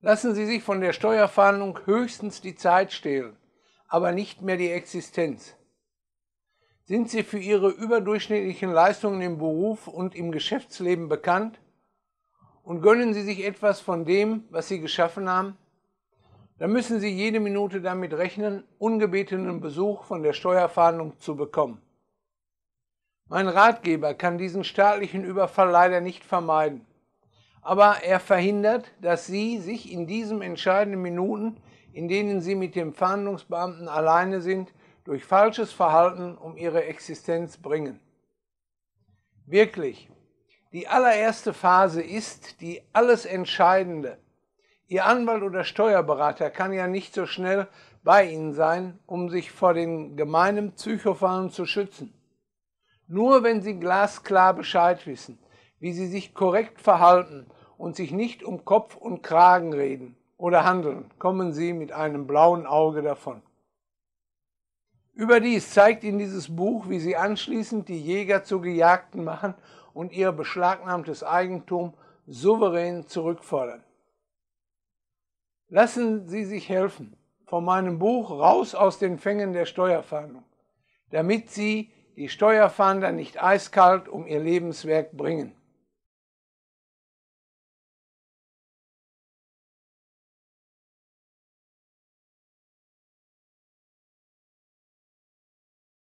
Lassen Sie sich von der Steuerfahndung höchstens die Zeit stehlen, aber nicht mehr die Existenz. Sind Sie für Ihre überdurchschnittlichen Leistungen im Beruf und im Geschäftsleben bekannt? Und gönnen Sie sich etwas von dem, was Sie geschaffen haben? Dann müssen Sie jede Minute damit rechnen, ungebetenen Besuch von der Steuerfahndung zu bekommen. Mein Ratgeber kann diesen staatlichen Überfall leider nicht vermeiden aber er verhindert, dass sie sich in diesen entscheidenden Minuten, in denen sie mit dem Fahndungsbeamten alleine sind, durch falsches Verhalten um ihre Existenz bringen. Wirklich, die allererste Phase ist die alles Entscheidende. Ihr Anwalt oder Steuerberater kann ja nicht so schnell bei Ihnen sein, um sich vor den gemeinen Psychofallen zu schützen. Nur wenn Sie glasklar Bescheid wissen, wie Sie sich korrekt verhalten und sich nicht um Kopf und Kragen reden oder handeln, kommen sie mit einem blauen Auge davon. Überdies zeigt Ihnen dieses Buch, wie Sie anschließend die Jäger zu Gejagten machen und ihr beschlagnahmtes Eigentum souverän zurückfordern. Lassen Sie sich helfen von meinem Buch Raus aus den Fängen der Steuerfahndung, damit Sie die Steuerfahnder nicht eiskalt um ihr Lebenswerk bringen.